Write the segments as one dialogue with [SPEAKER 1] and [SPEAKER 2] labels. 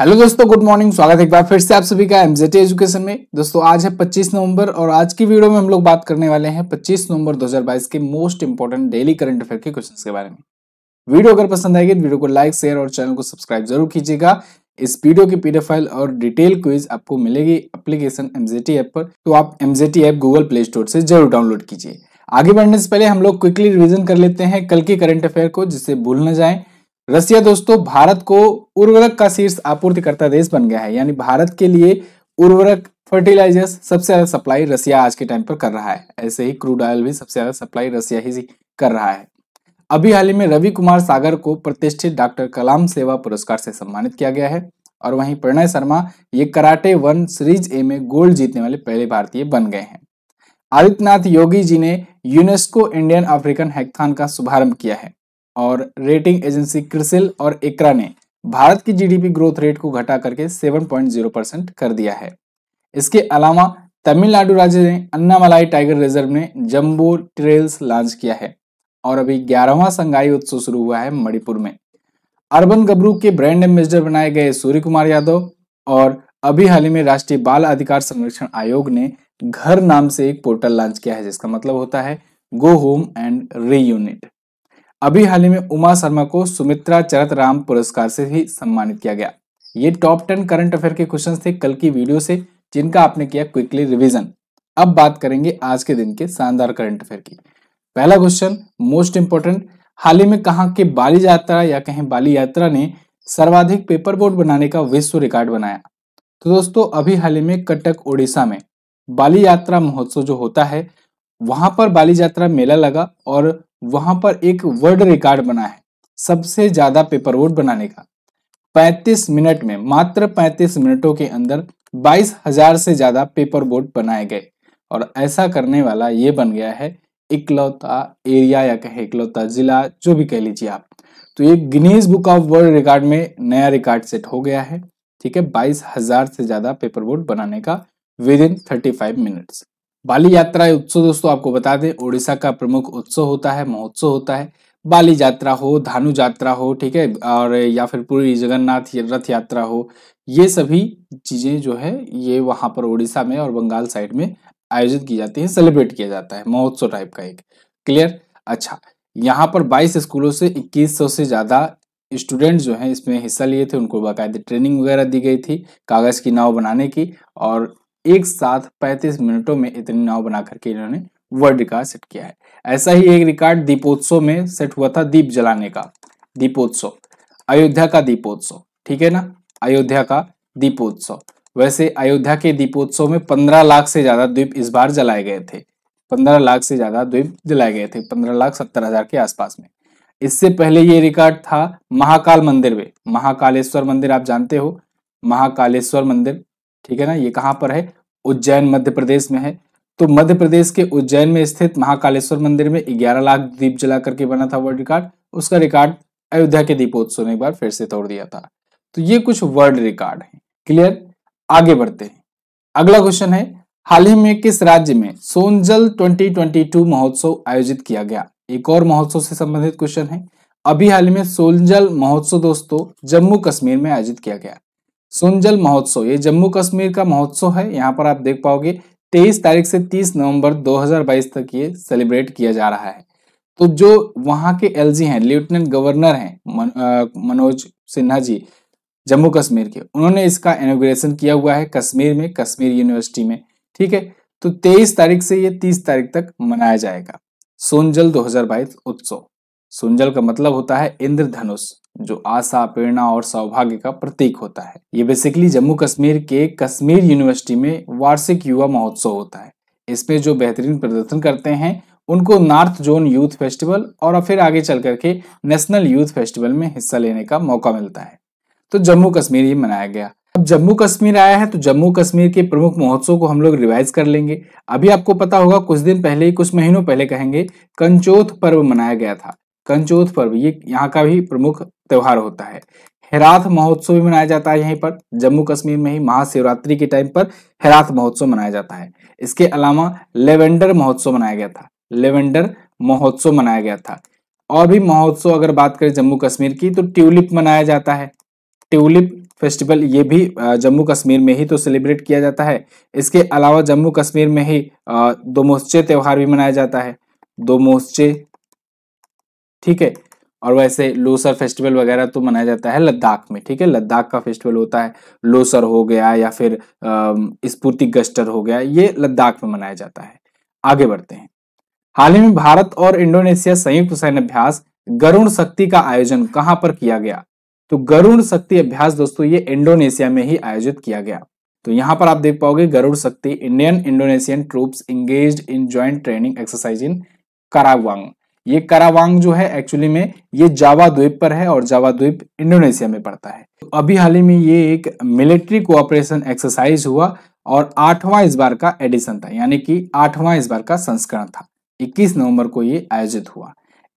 [SPEAKER 1] hello दोस्तों good morning स्वागत है एक बार फिर से आप सभी का एमजेटी एजुकेशन में दोस्तों आज है 25 नवंबर और आज की वीडियो में हम लोग बात करने वाले हैं 25 नवंबर 2022 के most important daily current affair के क्वेश्चंस के बारे में वीडियो अगर पसंद आएगी तो वीडियो को लाइक शेयर और चैनल को सब्सक्राइब जरूर कीजिएगा इस वीडियो की पीडीएफ फाइल और डिटेल क्विज आपको मिलेगी एप्लीकेशन एमजेटी ऐप पर तो आप MJT app Google Play Store से जरूर डाउनलोड कीजिए आगे बढ़ने से पहले हम लोग क्विकली रिविजन कर लेते हैं कल के करंट अफेयर को जिससे भूल ना जाए रसिया दोस्तों भारत को उर्वरक का शीर्ष आपूर्तिकर्ता देश बन गया है यानी भारत के लिए उर्वरक फर्टिलाइजर्स सबसे ज्यादा सप्लाई रसिया आज के टाइम पर कर रहा है ऐसे ही क्रूड ऑयल भी सबसे ज्यादा सप्लाई रसिया ही कर रहा है अभी हाल ही में रवि कुमार सागर को प्रतिष्ठित डॉक्टर कलाम सेवा पुरस्कार से सम्मानित किया गया है और वहीं प्रणय शर्मा ये कराटे वन सीरीज ए में गोल्ड जीतने वाले पहले भारतीय बन गए हैं आदित्यनाथ योगी जी ने यूनेस्को इंडियन अफ्रीकन हैकथान का शुभारंभ किया है और रेटिंग एजेंसी क्रिसिल और इकरा ने भारत की जीडीपी ग्रोथ रेट को घटा करके 7.0 परसेंट कर दिया है इसके अलावा तमिलनाडु राज्य ने अन्नामलाई टाइगर रिजर्व ने जम्बो ट्रेल्स लॉन्च किया है और अभी ग्यारहवा संघाई उत्सव शुरू हुआ है मणिपुर में अर्बन गबरू के ब्रांड एम्बेसडर बनाए गए सूर्य कुमार यादव और अभी हाल ही में राष्ट्रीय बाल अधिकार संरक्षण आयोग ने घर नाम से एक पोर्टल लॉन्च किया है जिसका मतलब होता है go home and reunite अभी हाल ही में उमा शर्मा को सुमित्रा चरत राम पुरस्कार से भी सम्मानित किया गया ये टॉप टेन करंट अफेयर के क्वेश्चन थे कल की वीडियो से जिनका आपने किया क्विकली रिविजन अब बात करेंगे आज के दिन के शानदार करंट अफेयर की पहला क्वेश्चन मोस्ट इंपोर्टेंट हाल ही में कहा के बाली यात्रा या कहें बाली यात्रा ने सर्वाधिक पेपर बोर्ड बनाने का विश्व रिकॉर्ड बनाया तो दोस्तों अभी हाल ही में कटक ओडिशा में बाली यात्रा महोत्सव जो होता है वहां पर बाली यात्रा मेला लगा और वहां पर एक वर्ल्ड रिकॉर्ड बना है सबसे ज्यादा पेपर वोट बनाने का 35 मिनट में मात्र 35 मिनटों के अंदर 22,000 से ज्यादा पेपर बोर्ड बनाए गए और ऐसा करने वाला ये बन गया है इकलौता एरिया या कहे इकलौता जिला जो भी कह लीजिए आप तो ये Guinness book of world record में नया रिकॉर्ड सेट हो गया है ठीक है बाईस हजार से ज्यादा पेपर बोर्ड बनाने का within thirty five minutes Bali Yatra उत्सव दोस्तों आपको बता दें ओडिशा का प्रमुख उत्सव होता है महोत्सव होता है बाली यात्रा हो धानु यात्रा हो ठीक है और या फिर पूरी जगन्नाथ रथ यात्रा हो ये सभी चीज़ें जो है ये वहां पर ओडिशा में और बंगाल साइड में आयोजित की जाती है सेलिब्रेट किया जाता है महोत्सव टाइप का एक क्लियर अच्छा यहाँ पर 22 स्कूलों से 2100 से ज़्यादा स्टूडेंट जो हैं इसमें हिस्सा लिए थे उनको बाकायदे ट्रेनिंग वगैरह दी गई थी कागज़ की नाव बनाने की और एक साथ 35 मिनटों में इतनी नाव बना करके इन्होंने वर्ल्ड रिकॉर्ड सेट किया है ऐसा ही एक रिकॉर्ड दीपोत्सव में सेट हुआ था दीप जलाने का दीपोत्सव अयोध्या का दीपोत्सव ठीक है ना अयोध्या का दीपोत्सव वैसे अयोध्या के दीपोत्सव में पंद्रह लाख से ज्यादा द्वीप इस बार जलाए गए थे पंद्रह लाख से ज्यादा द्वीप जलाए गए थे पंद्रह लाख सत्तर हजार के आसपास में इससे पहले ये रिकॉर्ड था महाकाल मंदिर में महाकालेश्वर मंदिर आप जानते हो महाकालेश्वर मंदिर ठीक है ना ये कहाँ पर है उज्जैन मध्य प्रदेश में है तो मध्य प्रदेश के उज्जैन में स्थित महाकालेश्वर मंदिर में ग्यारह लाख दीप जला करके बना था वर्ल्ड रिकॉर्ड उसका रिकॉर्ड अयोध्या के दीपोत्सव ने एक बार फिर से तोड़ दिया था तो ये कुछ वर्ल्ड रिकॉर्ड है क्लियर आगे बढ़ते हैं अगला क्वेश्चन है हाल ही में किस राज्य में सोनजल 2022 महोत्सव आयोजित किया गया एक और महोत्सव से संबंधित क्वेश्चन है अभी हाल ही में सोनजल महोत्सव दोस्तों जम्मू कश्मीर में आयोजित किया गया सुनजल महोत्सव ये जम्मू कश्मीर का महोत्सव है यहाँ पर आप देख पाओगे तेईस तारीख से तीस नवंबर 2022 तक ये सेलिब्रेट किया जा रहा है तो जो वहां के एलजी हैं लेफ्टिनेंट गवर्नर हैं मन, मनोज सिन्हा जी जम्मू कश्मीर के उन्होंने इसका इनोग्रेशन किया हुआ है कश्मीर में कश्मीर यूनिवर्सिटी में ठीक है तो 23 तारीख से ये 30 तारीख तक मनाया जाएगा सोनजल 2022 उत्सव सुंजल का मतलब होता है इंद्रधनुष जो आशा प्रेरणा और सौभाग्य का प्रतीक होता है ये बेसिकली जम्मू कश्मीर के कश्मीर यूनिवर्सिटी में वार्षिक युवा महोत्सव होता है इसमें जो बेहतरीन प्रदर्शन करते हैं उनको नॉर्थ जोन यूथ फेस्टिवल और फिर आगे चल करके नेशनल यूथ फेस्टिवल में हिस्सा लेने का मौका मिलता है तो जम्मू कश्मीर ये मनाया गया अब जम्मू कश्मीर आया है तो जम्मू कश्मीर के प्रमुख महोत्सव को हम लोग रिवाइज कर लेंगे अभी आपको पता होगा कुछ दिन पहले कुछ महीनों पहले कहेंगे कंचोथ पर्व मनाया गया था कंचोथ पर्व ये यहाँ का भी प्रमुख त्यौहार होता है हेराथ महोत्सव भी मनाया जाता है यहीं पर जम्मू कश्मीर में ही महाशिवरात्रि के टाइम पर हेराथ महोत्सव मनाया जाता है इसके अलावा लेवेंडर महोत्सव मनाया गया था लेवेंडर महोत्सव मनाया गया था और भी महोत्सव अगर बात करें जम्मू कश्मीर की तो ट्यूलिप मनाया जाता है ट्यूलिप फेस्टिवल ये भी जम्मू कश्मीर में ही तो सेलिब्रेट किया जाता है इसके अलावा जम्मू कश्मीर में ही दो मोर्चे त्यौहार भी मनाया जाता है दो मोर्चे ठीक है और वैसे लोसर फेस्टिवल वगैरह तो मनाया जाता है लद्दाख में ठीक है लद्दाख का फेस्टिवल होता है लोसर हो गया या फिर स्पूर्ति गस्टर हो गया ये लद्दाख में मनाया जाता है आगे बढ़ते हैं हाल ही में भारत और इंडोनेशिया संयुक्त सैन्य अभ्यास गरुण शक्ति का आयोजन कहां पर किया गया तो गरुण शक्ति अभ्यास दोस्तों ये इंडोनेशिया में ही आयोजित किया गया तो यहां पर आप देख पाओगे Garuda Shakti Indian Indonesian troops engage in joint training exercise in Karawang ये करावांग जो है एक्चुअली में ये जावा द्वीप पर है और जावा द्वीप इंडोनेशिया में पड़ता है अभी हाल ही में ये एक मिलिट्री कोऑपरेशन एक्सरसाइज हुआ और आठवां इस बार का एडिशन था यानी कि आठवां इस बार का संस्करण था 21 नवंबर को ये आयोजित हुआ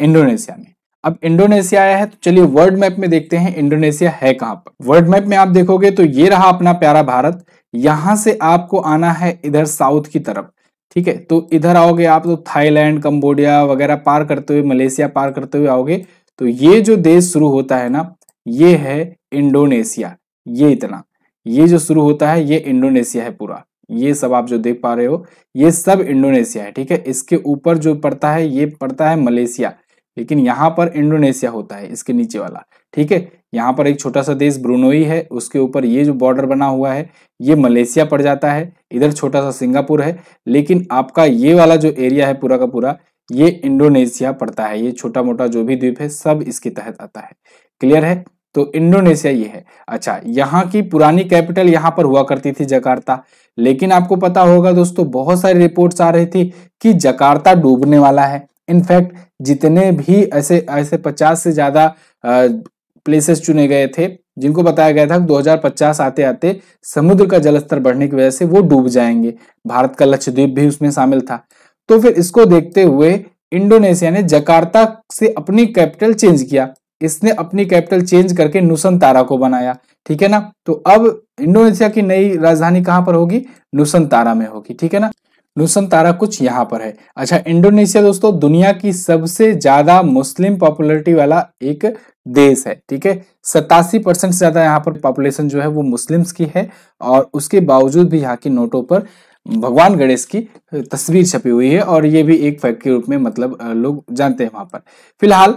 [SPEAKER 1] इंडोनेशिया में अब इंडोनेशिया आया है तो चलिए वर्ल्ड मैप में देखते हैं इंडोनेशिया है कहाँ पर वर्ल्ड मैप में आप देखोगे तो ये रहा अपना प्यारा भारत यहां से आपको आना है इधर साउथ की तरफ ठीक है तो इधर आओगे आप तो थाईलैंड कंबोडिया वगैरह पार करते हुए मलेशिया पार करते हुए आओगे तो ये जो देश शुरू होता है ना ये है इंडोनेशिया ये इतना ये जो शुरू होता है ये इंडोनेशिया है पूरा ये सब आप जो देख पा रहे हो ये सब इंडोनेशिया है ठीक है इसके ऊपर जो पड़ता है ये पड़ता है मलेशिया लेकिन यहाँ पर इंडोनेशिया होता है इसके नीचे वाला ठीक है यहाँ पर एक छोटा सा देश ब्रुनोई है उसके ऊपर ये जो बॉर्डर बना हुआ है ये मलेशिया पड़ जाता है इधर छोटा सा सिंगापुर है लेकिन आपका ये वाला जो एरिया है पूरा का पूरा ये इंडोनेशिया पड़ता है ये छोटा मोटा जो भी द्वीप है सब इसके तहत आता है क्लियर है तो इंडोनेशिया ये है अच्छा यहाँ की पुरानी कैपिटल यहाँ पर हुआ करती थी जकार्ता लेकिन आपको पता होगा दोस्तों बहुत सारी रिपोर्ट्स आ रही थी कि जकार्ता डूबने वाला है इनफैक्ट जितने भी ऐसे ऐसे पचास से ज्यादा प्लेसेस चुने गए थे जिनको बताया गया था 2050 आते आते समुद्र का जलस्तर बढ़ने की वजह से वो डूब जाएंगे भारत का लक्षद्वीप भी उसमें शामिल था तो फिर इसको देखते हुए इंडोनेशिया ने जकार्ता से अपनी कैपिटल चेंज किया इसने अपनी कैपिटल चेंज करके नुसंतारा को बनाया ठीक है ना तो अब इंडोनेशिया की नई राजधानी कहां पर होगी नुसंतारा में होगी ठीक है ना नुसन तारा कुछ यहाँ पर है अच्छा इंडोनेशिया दोस्तों दुनिया की सबसे ज्यादा मुस्लिम पॉपुलरिटी वाला एक देश है ठीक है सतासी परसेंट से ज्यादा यहाँ पर पॉपुलेशन जो है वो मुस्लिम्स की है और उसके बावजूद भी यहाँ की नोटों पर भगवान गणेश की तस्वीर छपी हुई है और ये भी एक फैक्ट के रूप में मतलब लोग जानते हैं वहां पर फिलहाल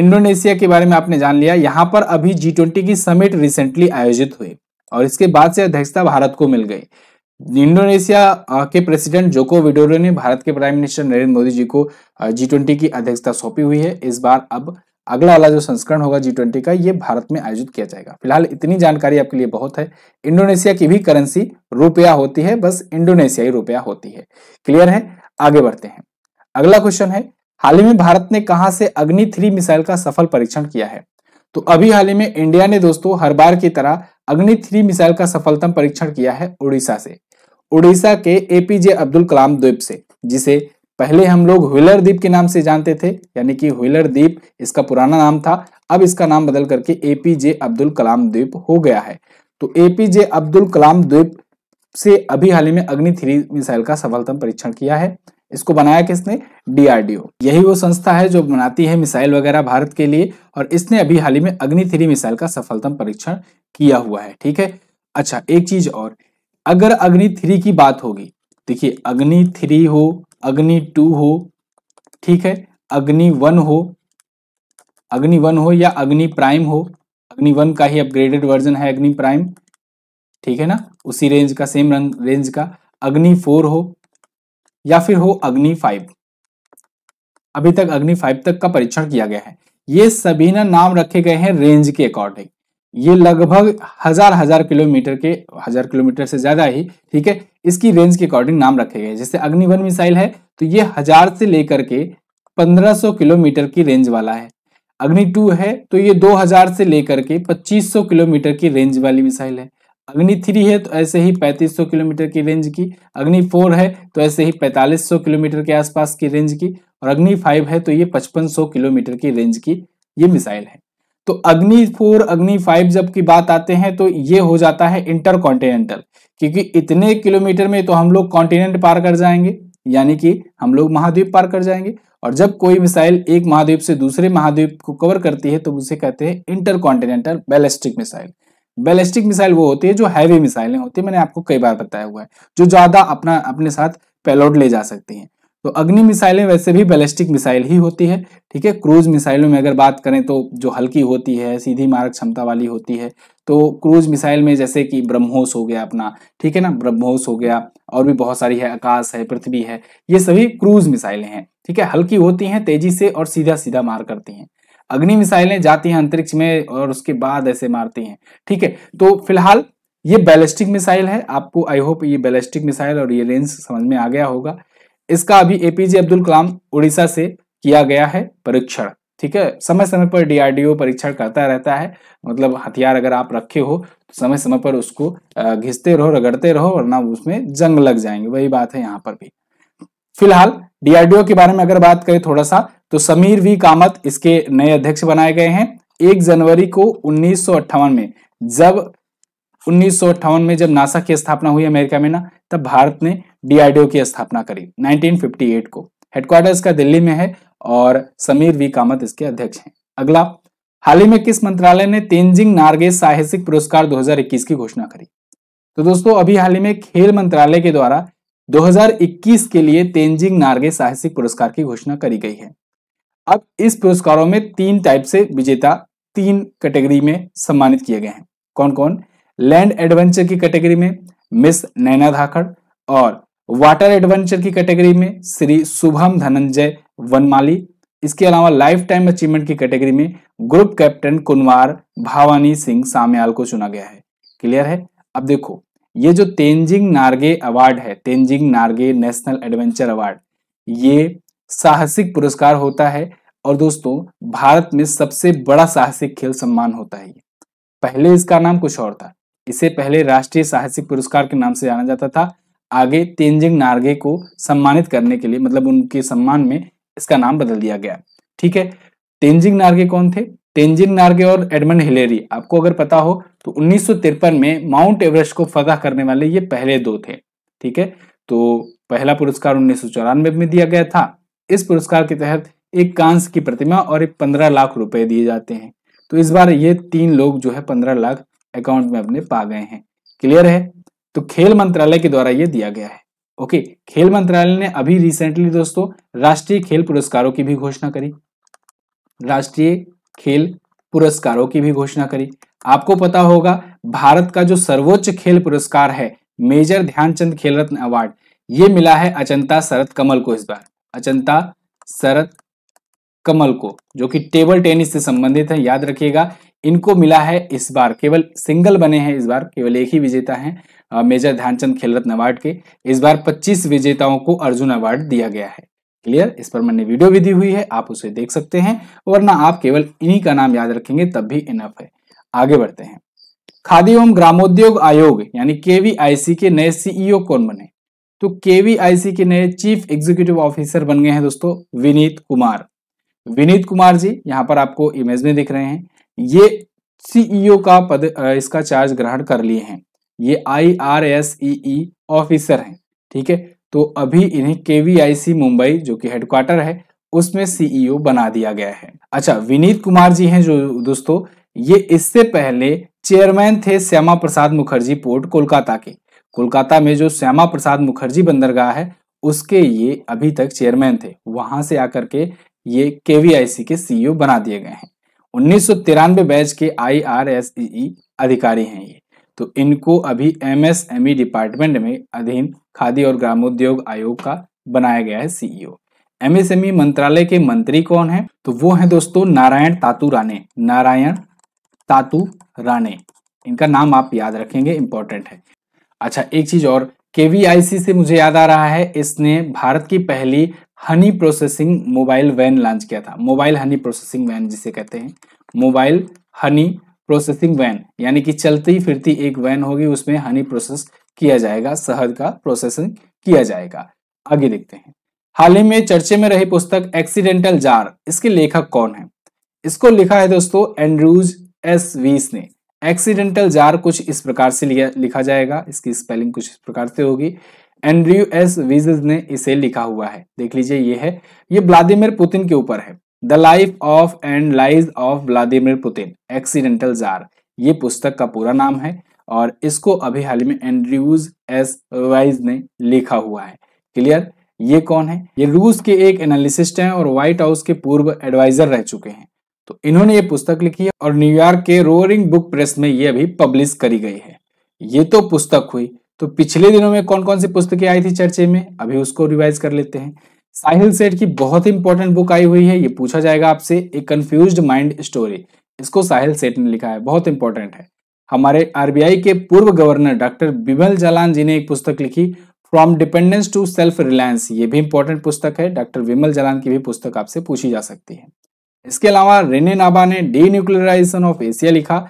[SPEAKER 1] इंडोनेशिया के बारे में आपने जान लिया यहाँ पर अभी जी ट्वेंटी की समिट रिसेंटली आयोजित हुई और इसके बाद से अध्यक्षता भारत को मिल गई इंडोनेशिया के प्रेसिडेंट जोको विडोडो ने भारत के प्राइम मिनिस्टर नरेंद्र मोदी जी को जी ट्वेंटी की अध्यक्षता सौंपी हुई है इस बार अब अगला वाला जो संस्करण होगा जी ट्वेंटी का ये भारत में आयोजित किया जाएगा फिलहाल इतनी जानकारी आपके लिए बहुत है इंडोनेशिया की भी करेंसी रुपया होती है बस इंडोनेशियाई रुपया होती है क्लियर है आगे बढ़ते हैं अगला क्वेश्चन है हाल ही में भारत ने कहा से अग्नि थ्री मिसाइल का सफल परीक्षण किया है तो अभी हाल ही में इंडिया ने दोस्तों हर बार की तरह अग्नि थ्री मिसाइल का सफलतम परीक्षण किया है उड़ीसा से उड़ीसा के एपीजे अब्दुल कलाम द्वीप से जिसे पहले हम लोग हुलर द्वीप के नाम से जानते थे यानी कि हुलर द्वीप इसका पुराना नाम था अब इसका नाम बदल करके एपीजे अब्दुल कलाम द्वीप हो गया है तो एपीजे अब्दुल कलाम द्वीप से अभी हाल ही में अग्नि थ्री मिसाइल का सफलतम परीक्षण किया है इसको बनाया किसने डीआरडीओ यही वो संस्था है जो बनाती है मिसाइल वगैरह भारत के लिए और इसने अभी हाल ही में अग्नि थ्री मिसाइल का सफलतम परीक्षण किया हुआ है ठीक है अच्छा एक चीज और अगर अग्नि थ्री की बात होगी देखिए अग्नि थ्री हो अग्नि टू हो ठीक है अग्नि वन हो अग्नि वन हो या अग्नि प्राइम हो अग्नि वन का ही अपग्रेडेड वर्जन है अग्नि प्राइम ठीक है ना उसी रेंज का सेम रंग रेंज का अग्नि फोर हो या फिर हो अग्नि फाइव अभी तक अग्नि फाइव तक का परीक्षण किया गया है ये सभी ना नाम रखे गए हैं रेंज के अकॉर्डिंग ये लगभग हजार हजार किलोमीटर के हजार किलोमीटर से ज्यादा ही ठीक है इसकी रेंज के अकॉर्डिंग नाम रखे गए जैसे अग्निवन मिसाइल है तो ये हजार से लेकर के 1500 किलोमीटर की रेंज वाला है अग्नि टू है तो ये 2000 से लेकर के 2500 किलोमीटर की रेंज वाली मिसाइल है अग्नि थ्री है तो ऐसे ही 3500 किलोमीटर की रेंज की अग्नि फोर है तो ऐसे ही 4500 किलोमीटर के आसपास की रेंज की और अग्नि फाइव है तो ये 5500 किलोमीटर की रेंज की ये मिसाइल है तो अग्नि फोर अग्नि फाइव जब की बात आते हैं तो ये हो जाता है इंटर कॉन्टिनेंटल क्योंकि इतने किलोमीटर में तो हम लोग कॉन्टिनेंट पार कर जाएंगे यानी कि हम लोग महाद्वीप पार कर जाएंगे और जब कोई मिसाइल एक महाद्वीप से दूसरे महाद्वीप को कवर करती है तो उसे कहते हैं intercontinental ballistic missile ballistic missile वो होती है जो हैवी मिसाइलें होती है मैंने आपको कई बार बताया हुआ है जो ज्यादा अपना अपने साथ पेलोड ले जा सकती हैं तो अग्नि मिसाइलें वैसे भी बैलिस्टिक मिसाइल ही होती है ठीक है क्रूज मिसाइलों में अगर बात करें तो जो हल्की होती है सीधी मारक क्षमता वाली होती है तो क्रूज मिसाइल में जैसे कि ब्रह्मोस हो गया अपना ठीक है ना ब्रह्मोस हो गया और भी बहुत सारी है आकाश है पृथ्वी है ये सभी क्रूज मिसाइलें हैं ठीक है हल्की होती हैं तेजी से और सीधा सीधा मार करती हैं अग्नि मिसाइलें जाती हैं अंतरिक्ष में और उसके बाद ऐसे मारती हैं ठीक है तो फिलहाल ये बैलिस्टिक मिसाइल है आपको आई होप ये बैलिस्टिक मिसाइल और ये रेंज समझ में आ गया होगा इसका अभी एपीजे अब्दुल कलाम उड़ीसा से किया गया है परीक्षण ठीक है समय समय पर डीआरडीओ परीक्षण करता रहता है मतलब हथियार अगर आप रखे हो तो समय समय पर उसको घिसते रहो रगड़ते रहो वरना उसमें जंग लग जाएंगे वही बात है यहाँ पर भी फिलहाल डीआरडीओ के बारे में अगर बात करें थोड़ा सा तो समीर वी कामत इसके नए अध्यक्ष बनाए गए हैं एक जनवरी को उन्नीस में जब उन्नीस में जब नासा की स्थापना हुई अमेरिका में ना तब भारत ने डीआरडीओ की स्थापना करी 1958 को हेडक्वार्टर इसका दिल्ली में है और समीर वी कामत इसके अध्यक्ष हैं अगला हाल ही में किस मंत्रालय ने तेंजिंग नारगे साहसिक पुरस्कार 2021 की घोषणा करी तो दोस्तों अभी हाल ही में खेल मंत्रालय के द्वारा 2021 के लिए तेंजिंग नारगे साहसिक पुरस्कार की घोषणा करी गई है अब इस पुरस्कारों में तीन टाइप से विजेता तीन कैटेगरी में सम्मानित किए गए हैं कौन कौन लैंड एडवेंचर की कैटेगरी में मिस नैना धाखड़ और वाटर एडवेंचर की कैटेगरी में श्री शुभम धनंजय वनमाली इसके अलावा लाइफ टाइम अचीवमेंट की कैटेगरी में ग्रुप कैप्टन कुनवार भावानी सिंह साम्याल को चुना गया है क्लियर है अब देखो ये जो तेंजिंग नार्गे अवार्ड है Tenzing Norgay national adventure award ये साहसिक पुरस्कार होता है और दोस्तों भारत में सबसे बड़ा साहसिक खेल सम्मान होता है ये पहले इसका नाम कुछ और था इसे पहले राष्ट्रीय साहसिक पुरस्कार के नाम से जाना जाता था आगे तेंजिंग नार्गे को सम्मानित करने के लिए मतलब उनके सम्मान में इसका नाम बदल दिया गया ठीक है तेंजिंग नार्गे कौन थे तेंजिंग नार्गे और एडमंड हिलेरी आपको अगर पता हो तो उन्नीस में माउंट एवरेस्ट को फतह करने वाले ये पहले दो थे ठीक है तो पहला पुरस्कार उन्नीस में दिया गया था इस पुरस्कार के तहत एक कांस की प्रतिमा और एक पंद्रह लाख रुपए दिए जाते हैं तो इस बार ये तीन लोग जो है पंद्रह लाख अकाउंट में अपने पा गए हैं क्लियर है तो खेल मंत्रालय के द्वारा यह दिया गया है ओके खेल मंत्रालय ने अभी रिसेंटली दोस्तों राष्ट्रीय खेल पुरस्कारों की भी घोषणा करी राष्ट्रीय खेल पुरस्कारों की भी घोषणा करी आपको पता होगा भारत का जो सर्वोच्च खेल पुरस्कार है मेजर ध्यानचंद खेल रत्न अवार्ड ये मिला है अचंता शरत कमल को इस बार अचंता शरत कमल को जो कि टेबल टेनिस से संबंधित है याद रखिएगा इनको मिला है इस बार केवल सिंगल बने हैं इस बार केवल एक ही विजेता है मेजर ध्यानचंद खेलरत्न अवार्ड के इस बार 25 विजेताओं को अर्जुन अवार्ड दिया गया है क्लियर इस पर मैंने वीडियो भी दी हुई है आप उसे देख सकते हैं वरना आप केवल इन्हीं का नाम याद रखेंगे तब भी इनफ है आगे बढ़ते हैं खादी एवं ग्रामोद्योग आयोग यानी केवीआईसी के नए सीईओ e कौन बने तो केवीआईसी के नए चीफ एग्जीक्यूटिव ऑफिसर बन गए हैं दोस्तों विनीत कुमार विनीत कुमार जी यहाँ पर आपको इमेज में दिख रहे हैं ये सीईओ e का पद इसका चार्ज ग्रहण कर लिए हैं ये I R S E officer हैं ठीक है तो अभी इन्हें केवीआईसी मुंबई जो कि हेडक्वार्टर है उसमें सीईओ e बना दिया गया है अच्छा विनीत कुमार जी हैं जो दोस्तों ये इससे पहले चेयरमैन थे श्यामा प्रसाद मुखर्जी पोर्ट कोलकाता के कोलकाता में जो श्यामा प्रसाद मुखर्जी बंदरगाह है उसके ये अभी तक चेयरमैन थे वहां से आकर के ये केवीआईसी के सीईओ e बना दिए गए हैं 1993 बैच के आई आर e e अधिकारी हैं ये तो इनको अभी एमएसएमई e डिपार्टमेंट में अधीन खादी और ग्रामोद्योग आयोग का बनाया गया है सीईओ एमएसएमई मंत्रालय के मंत्री कौन है तो वो है दोस्तों नारायण तातु राणे नारायण तातु राणे इनका नाम आप याद रखेंगे इंपॉर्टेंट है अच्छा एक चीज और केवीआईसी से मुझे याद आ रहा है इसने भारत की पहली honey processing mobile van launch किया था मोबाइल हनी प्रोसेसिंग वैन जिसे कहते हैं मोबाइल हनी प्रोसेसिंग वैन यानी कि चलती फिरती एक वैन होगी उसमें हनी प्रोसेस किया जाएगा शहद का प्रोसेसिंग किया जाएगा आगे देखते हैं हाल ही में चर्चे में रही पुस्तक एक्सीडेंटल जार इसके लेखक कौन है इसको लिखा है दोस्तों एंड्रूज एस वीस ने एक्सीडेंटल जार कुछ इस प्रकार से लिया लिखा जाएगा इसकी स्पेलिंग कुछ इस प्रकार से होगी एंड्रयू एस विज ने इसे लिखा हुआ है देख लीजिए ये है ये व्लादिमिर पुतिन के ऊपर है the life of and lies of Vladimir Putin accidental tsar ये पुस्तक का पूरा नाम है और इसको अभी हाल ही में एंड्रयूज एस वाइज ने लिखा हुआ है क्लियर ये कौन है ये रूस के एक एनालिसिस्ट हैं और व्हाइट हाउस के पूर्व एडवाइजर रह चुके हैं तो इन्होंने ये पुस्तक लिखी है और न्यूयॉर्क के रोरिंग बुक प्रेस में ये अभी पब्लिश करी गई है ये तो पुस्तक हुई तो पिछले दिनों में कौन कौन सी पुस्तकें आई थी चर्चे में अभी उसको रिवाइज कर लेते हैं साहिल सेठ की बहुत इंपॉर्टेंट बुक आई हुई है ये पूछा जाएगा आपसे ए कंफ्यूज माइंड स्टोरी इसको साहिल सेठ ने लिखा है बहुत इंपॉर्टेंट है हमारे आरबीआई के पूर्व गवर्नर डॉक्टर बिमल जलान जी ने एक पुस्तक लिखी from dependence to self reliance ये भी इंपॉर्टेंट पुस्तक है डॉक्टर विमल जलान की भी पुस्तक आपसे पूछी जा सकती है इसके अलावा रेने नाबा ने डी न्यूक्लियराइजेशन ऑफ एशिया लिखा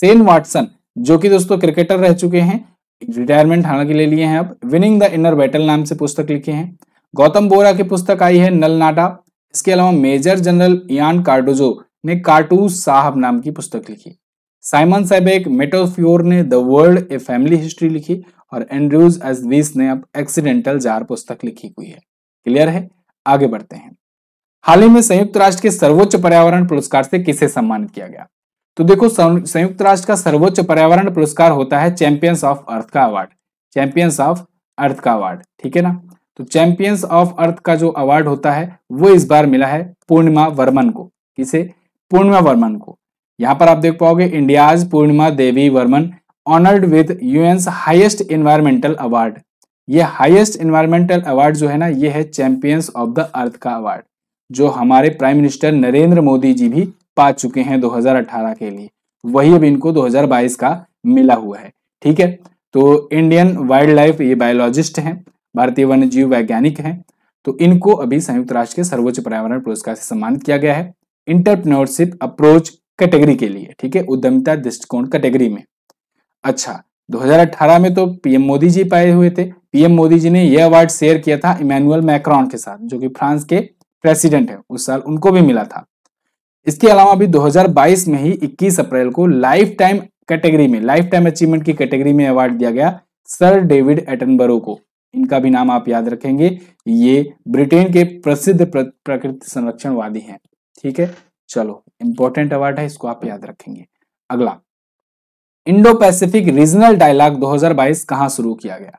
[SPEAKER 1] सेन वाटसन जो कि दोस्तों क्रिकेटर रह चुके हैं रिटायरमेंट हालांकि ले लिए हैं अब विनिंग द इनर बैटल नाम से पुस्तक लिखे हैं गौतम बोरा की पुस्तक आई है नलनाटा इसके अलावा मेजर जनरल यान कार्डोजो ने कार्टू साहब नाम की पुस्तक लिखी साइमन साइबेक मेटोफ्योर ने the world a family history लिखी और एंड्रूज एजवीस ने अब एक्सीडेंटल जार पुस्तक लिखी हुई है क्लियर है आगे बढ़ते हैं हाल ही में संयुक्त राष्ट्र के सर्वोच्च पर्यावरण पुरस्कार से किसे सम्मानित किया गया तो देखो संयुक्त राष्ट्र का सर्वोच्च पर्यावरण पुरस्कार होता है चैंपियंस ऑफ अर्थ का अवार्ड चैंपियंस ऑफ अर्थ का अवार्ड ठीक है ना तो चैंपियंस ऑफ अर्थ का जो अवार्ड होता है वो इस बार मिला है पूर्णिमा वर्मन को किसे पूर्णिमा वर्मन को यहां पर आप देख पाओगे India's Purnima Devi Barman honoured with UN highest environmental award ये हाइएस्ट इन्वायरमेंटल अवार्ड जो है ना ये है चैंपियंस ऑफ द अर्थ का अवार्ड जो हमारे प्राइम मिनिस्टर नरेंद्र मोदी जी भी पा चुके हैं 2018 के लिए वही अब इनको 2022 का मिला हुआ है ठीक है तो इंडियन वाइल्ड लाइफ ये बायोलॉजिस्ट हैं भारतीय वन्य जीव वैज्ञानिक हैं तो इनको अभी संयुक्त राष्ट्र के सर्वोच्च पर्यावरण पुरस्कार से सम्मानित किया गया है इंटरप्रनोरशिप अप्रोच कैटेगरी के लिए ठीक है उद्यमिता दृष्टिकोण कैटेगरी में अच्छा 2018 में तो पीएम मोदी जी पाए हुए थे पीएम मोदी जी ने यह अवार्ड शेयर किया था इमैनुअल मैक्रॉन के साथ जो कि फ्रांस के प्रेसिडेंट है उस साल उनको भी मिला था इसके अलावा अभी 2022 में ही 21 अप्रैल को लाइफ टाइम कैटेगरी में लाइफ टाइम अचीवमेंट की कैटेगरी में अवार्ड दिया गया सर डेविड एटनबरो को इनका भी नाम आप याद रखेंगे ये ब्रिटेन के प्रसिद्ध प्रकृति संरक्षणवादी हैं ठीक है चलो इंपॉर्टेंट अवार्ड है इसको आप याद रखेंगे अगला इंडो पैसिफिक रीजनल डायलॉग 2022 कहां शुरू किया गया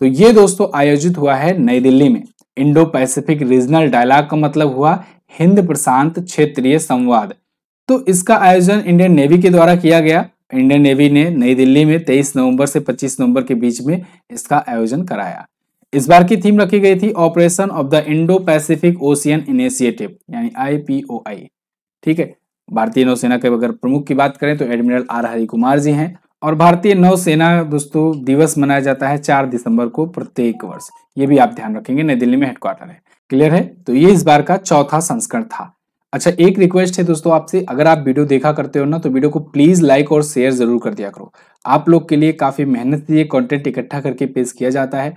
[SPEAKER 1] तो ये दोस्तों आयोजित हुआ है नई दिल्ली में इंडो पैसिफिक रीजनल डायलॉग का मतलब हुआ हिंद प्रशांत क्षेत्रीय संवाद तो इसका आयोजन इंडियन नेवी के द्वारा किया गया इंडियन नेवी ने नई दिल्ली में 23 नवंबर से 25 नवंबर के बीच में इसका आयोजन कराया इस बार की थीम रखी गई थी operation of the Indo Pacific ocean initiative यानी आईपीओआई ठीक है भारतीय नौसेना के अगर प्रमुख की बात करें तो एडमिरल आर हरि कुमार जी हैं और भारतीय नौसेना दोस्तों दिवस मनाया जाता है चार दिसंबर को प्रत्येक वर्ष ये भी आप ध्यान रखेंगे नई दिल्ली में हेडक्वार्टर है क्लियर है तो ये इस बार का चौथा संस्करण था अच्छा एक रिक्वेस्ट है दोस्तों आपसे अगर आप वीडियो देखा करते हो ना तो वीडियो को प्लीज लाइक और शेयर जरूर कर दिया करो आप लोग के लिए काफी मेहनत से कंटेंट इकट्ठा करके पेश किया जाता है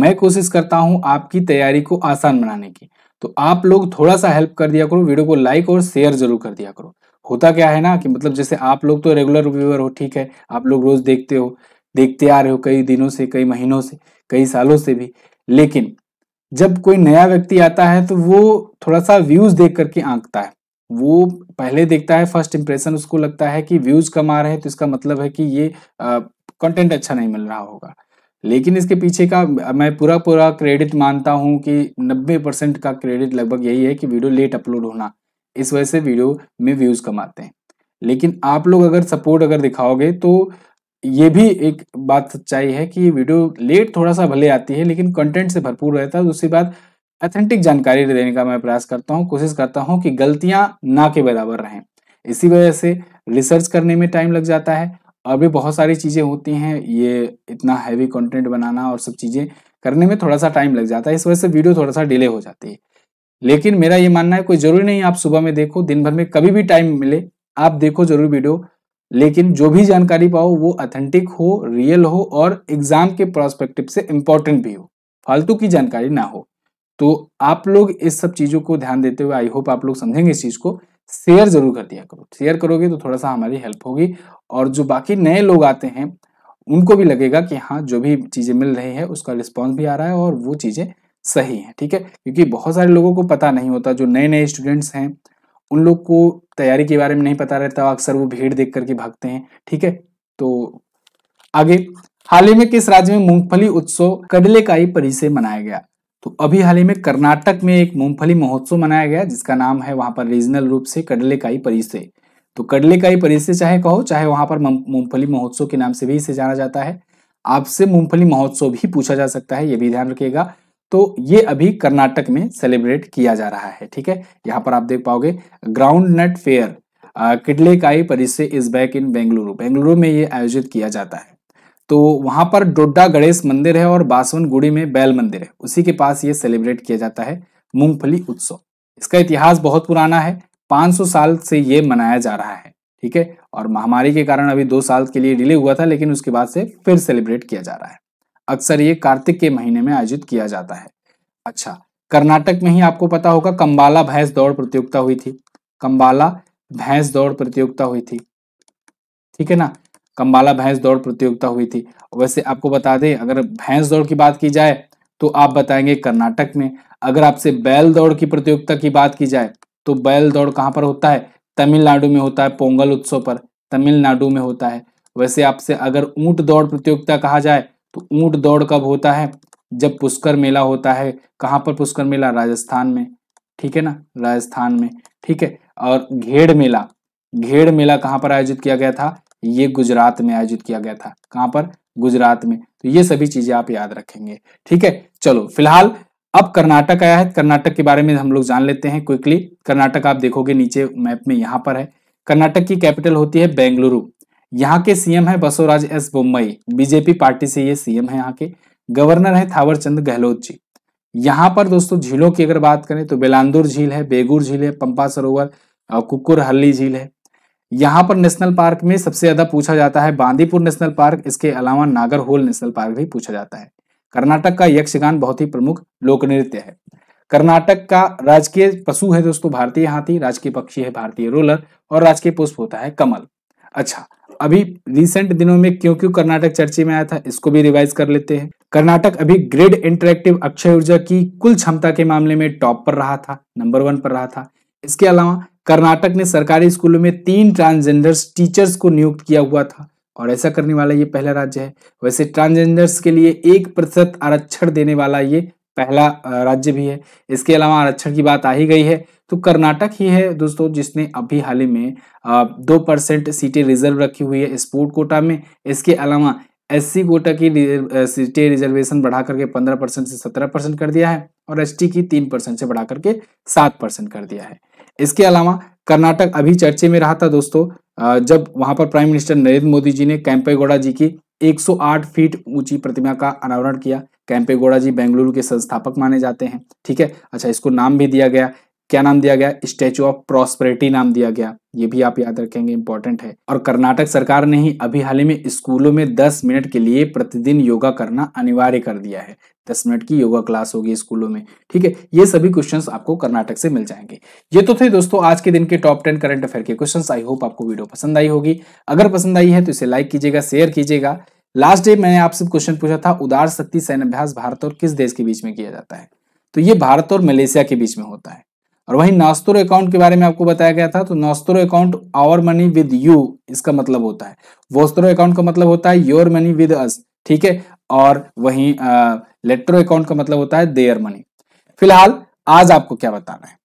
[SPEAKER 1] मैं कोशिश करता हूं आपकी तैयारी को आसान बनाने की तो आप लोग थोड़ा सा हेल्प कर दिया करो वीडियो को लाइक और शेयर जरूर कर दिया करो होता क्या है ना कि मतलब जैसे आप लोग तो रेगुलर व्यूअर हो ठीक है आप लोग रोज देखते हो देखते आ रहे हो कई दिनों से कई महीनों से कई सालों से भी लेकिन जब कोई नया व्यक्ति आता है तो वो थोड़ा सा व्यूज देख करके आंकता है वो पहले देखता है फर्स्ट इंप्रेशन उसको लगता है कि व्यूज कम आ रहे हैं तो इसका मतलब है कि ये कंटेंट अच्छा नहीं मिल रहा होगा लेकिन इसके पीछे का मैं पूरा पूरा क्रेडिट मानता हूं कि 90 परसेंट का क्रेडिट लगभग यही है कि वीडियो लेट अपलोड होना इस वजह से वीडियो में व्यूज़ कम आते हैं लेकिन आप लोग अगर सपोर्ट अगर दिखाओगे तो ये भी एक बात सच्चाई है कि वीडियो लेट थोड़ा सा भले आती है लेकिन कंटेंट से भरपूर रहता है दूसरी बात अथेंटिक जानकारी देने का मैं प्रयास करता हूँ कोशिश करता हूँ कि गलतियाँ ना के बराबर रहें इसी वजह से रिसर्च करने में टाइम लग जाता है और भी बहुत सारी चीज़ें होती हैं ये इतना हैवी कंटेंट बनाना और सब चीज़ें करने में थोड़ा सा टाइम लग जाता है इस वजह से वीडियो थोड़ा सा डिले हो जाती है लेकिन मेरा ये मानना है कोई ज़रूरी नहीं आप सुबह में देखो दिन भर में कभी भी टाइम मिले आप देखो जरूर वीडियो लेकिन जो भी जानकारी पाओ वो अथेंटिक हो रियल हो और एग्जाम के प्रोस्पेक्टिव से इम्पोर्टेंट भी हो फालतू की जानकारी ना हो तो आप लोग इस सब चीज़ों को ध्यान देते हुए आई होप आप लोग समझेंगे इस चीज़ को शेयर जरूर कर दिया करो शेयर करोगे तो थोड़ा सा हमारी हेल्प होगी और जो बाकी नए लोग आते हैं उनको भी लगेगा कि हाँ जो भी चीज़ें मिल रही है उसका रिस्पॉन्स भी आ रहा है और वो चीज़ें सही है ठीक है क्योंकि बहुत सारे लोगों को पता नहीं होता जो नए नए स्टूडेंट्स हैं उन लोग को तैयारी के बारे में नहीं पता रहता अक्सर वो भीड़ देख करके भागते हैं ठीक है तो आगे हाल ही में किस राज्य में मूंगफली उत्सव कडलेकाई से मनाया गया तो अभी हाल ही में कर्नाटक में एक मूंगफली महोत्सव मनाया गया जिसका नाम है वहां पर रीजनल रूप से कडलेकाई परिसे तो कडलेकाई परिसय चाहे कहो चाहे वहां पर मूंगफली महोत्सव के नाम से भी इसे जाना जाता है आपसे मूंगफली महोत्सव भी पूछा जा सकता है ये भी ध्यान रखिएगा तो ये अभी कर्नाटक में सेलिब्रेट किया जा रहा है ठीक है यहाँ पर आप देख पाओगे ground nut fair Kadalekai Parishe is back in Bengaluru Bengaluru में ये आयोजित किया जाता है तो वहां पर डोड्डा गणेश मंदिर है और बासवन गुड़ी में बैल मंदिर है उसी के पास ये सेलिब्रेट किया जाता है मूंगफली उत्सव इसका इतिहास बहुत पुराना है 500 साल से ये मनाया जा रहा है ठीक है और महामारी के कारण अभी दो साल के लिए डिले हुआ था लेकिन उसके बाद से फिर सेलिब्रेट किया जा रहा है अक्सर ये कार्तिक के महीने में आयोजित किया जाता है अच्छा कर्नाटक में ही आपको पता होगा कंबाला भैंस दौड़ प्रतियोगिता हुई थी कंबाला भैंस दौड़ प्रतियोगिता हुई थी ठीक है ना कंबाला भैंस दौड़ प्रतियोगिता हुई थी वैसे आपको बता दें अगर भैंस दौड़ की बात की जाए तो आप बताएंगे कर्नाटक में अगर आपसे बैल दौड़ की प्रतियोगिता की बात की जाए तो बैल दौड़ कहाँ पर होता है तमिलनाडु में होता है पोंगल उत्सव पर तमिलनाडु में होता है वैसे आपसे अगर ऊंट दौड़ प्रतियोगिता कहा जाए तो ऊंट दौड़ कब होता है जब पुष्कर मेला होता है कहाँ पर पुष्कर मेला राजस्थान में ठीक है ना राजस्थान में ठीक है और घेड़ मेला घेड़ मेला कहाँ पर आयोजित किया गया था ये गुजरात में आयोजित किया गया था कहाँ पर गुजरात में तो ये सभी चीजें आप याद रखेंगे ठीक है चलो फिलहाल अब कर्नाटक आया है कर्नाटक के बारे में हम लोग जान लेते हैं क्विकली कर्नाटक आप देखोगे नीचे मैप में यहाँ पर है कर्नाटक की कैपिटल होती है बेंगलुरु यहाँ के सीएम है Basavaraj S Bommai BJP party से ये सीएम है यहाँ के गवर्नर है थावरचंद गहलोत जी यहाँ पर दोस्तों झीलों की अगर बात करें तो बेलांदुर झील है बेगूर झील है पंपा सरोवर और कुकुर हल्ली झील है यहाँ पर नेशनल पार्क में सबसे ज्यादा पूछा जाता है बांदीपुर नेशनल पार्क इसके अलावा नागर होल नेशनल पार्क भी पूछा जाता है कर्नाटक का यक्षगान बहुत ही प्रमुख लोक नृत्य है कर्नाटक का राजकीय पशु है दोस्तों भारतीय हाथी राजकीय पक्षी है भारतीय रोलर और राजकीय पुष्प होता है कमल अच्छा अभी रिसेंट दिनों में क्यों क्यों कर्नाटक चर्चे में आया था इसको भी रिवाइज कर लेते हैं कर्नाटक अभी ग्रिड इंटरेक्टिव अक्षय ऊर्जा की कुल क्षमता के मामले में टॉप पर रहा था नंबर वन पर रहा था इसके अलावा कर्नाटक ने सरकारी स्कूलों में तीन ट्रांसजेंडर्स टीचर्स को नियुक्त किया हुआ था और ऐसा करने वाला ये पहला राज्य है वैसे ट्रांसजेंडर्स के लिए एक प्रतिशत आरक्षण देने वाला ये पहला राज्य भी है इसके अलावा आरक्षण की बात आ ही गई है तो कर्नाटक ही है दोस्तों जिसने अभी हाल ही में दो परसेंट सीटें रिजर्व रखी हुई है स्पोर्ट कोटा में इसके अलावा एससी कोटा की सीटें रिजर्वेशन बढ़ा करके पंद्रह परसेंट से सत्रह परसेंट कर दिया है और एसटी की तीन परसेंट से बढ़ा करके सात परसेंट कर दिया है इसके अलावा कर्नाटक अभी चर्चे में रहा था दोस्तों जब वहां पर प्राइम मिनिस्टर नरेंद्र मोदी जी ने कैंपेगौड़ा जी की 108 फीट ऊंची प्रतिमा का अनावरण किया कैंपेगोड़ा जी बेंगलुरु के संस्थापक माने जाते हैं ठीक है अच्छा इसको नाम भी दिया गया क्या नाम दिया गया स्टेचू ऑफ प्रॉस्परिटी नाम दिया गया ये भी आप याद रखेंगे इंपॉर्टेंट है और कर्नाटक सरकार ने ही अभी हाल ही में स्कूलों में 10 मिनट के लिए प्रतिदिन योगा करना अनिवार्य कर दिया है 10 मिनट की योगा क्लास होगी स्कूलों में ठीक है ये सभी क्वेश्चंस आपको कर्नाटक से मिल जाएंगे ये तो थे दोस्तों आज के दिन के टॉप टेन करंट अफेयर के क्वेश्चन आई होप आपको वीडियो पसंद आई होगी अगर पसंद आई है तो इसे लाइक कीजिएगा शेयर कीजिएगा लास्ट डे मैंने आपसे क्वेश्चन पूछा था उदार शक्ति सैन्य अभ्यास भारत और किस देश के बीच में किया जाता है तो ये भारत और मलेशिया के बीच में होता है और वहीं नास्तोर अकाउंट के बारे में आपको बताया गया था तो नास्तोर account our money with you इसका मतलब होता है वोस्तरो अकाउंट का मतलब होता है योर मनी विद अस ठीक है और वही लेट्रो अकाउंट का मतलब होता है देयर मनी फिलहाल आज आपको क्या बताना है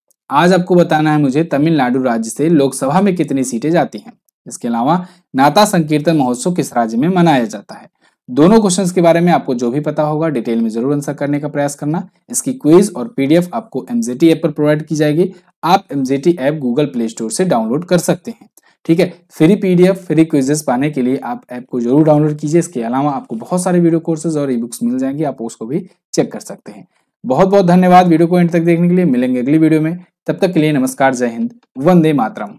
[SPEAKER 1] आज आपको बताना है मुझे तमिलनाडु राज्य से लोकसभा में कितनी सीटें जाती हैं इसके अलावा नाता संकीर्तन महोत्सव किस राज्य में मनाया जाता है दोनों क्वेश्चंस के बारे में आपको जो भी पता होगा डिटेल में जरूर आंसर करने का प्रयास करना इसकी क्विज और पीडीएफ आपको एमजेटी ऐप पर प्रोवाइड की जाएगी आप MJT app Google Play Store से डाउनलोड कर सकते हैं ठीक है फ्री पीडीएफ फ्री क्विजेस पाने के लिए आप ऐप को जरूर डाउनलोड कीजिए इसके अलावा आपको बहुत सारे वीडियो कोर्सेज और ई बुक्स मिल जाएंगे आप उसको भी चेक कर सकते हैं बहुत बहुत धन्यवाद वीडियो को एंड तक देखने के लिए मिलेंगे अगली वीडियो में तब तक के लिए नमस्कार जय हिंद वंदे मातरम